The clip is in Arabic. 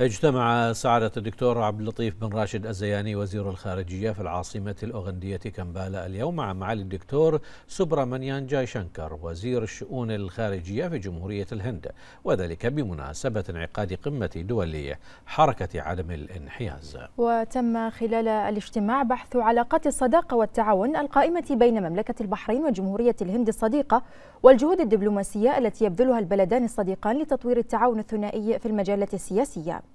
اجتمع سعادة الدكتور عبد اللطيف بن راشد الزياني وزير الخارجية في العاصمة الأوغندية كمبالا اليوم مع معالي الدكتور سوبرامانيان جاي شنكر وزير الشؤون الخارجية في جمهورية الهند وذلك بمناسبة انعقاد قمة دولية حركة عدم الانحياز وتم خلال الاجتماع بحث علاقات الصداقة والتعاون القائمة بين مملكة البحرين وجمهورية الهند الصديقة والجهود الدبلوماسية التي يبذلها البلدان الصديقان لتطوير التعاون الثنائي في المجالات السياسية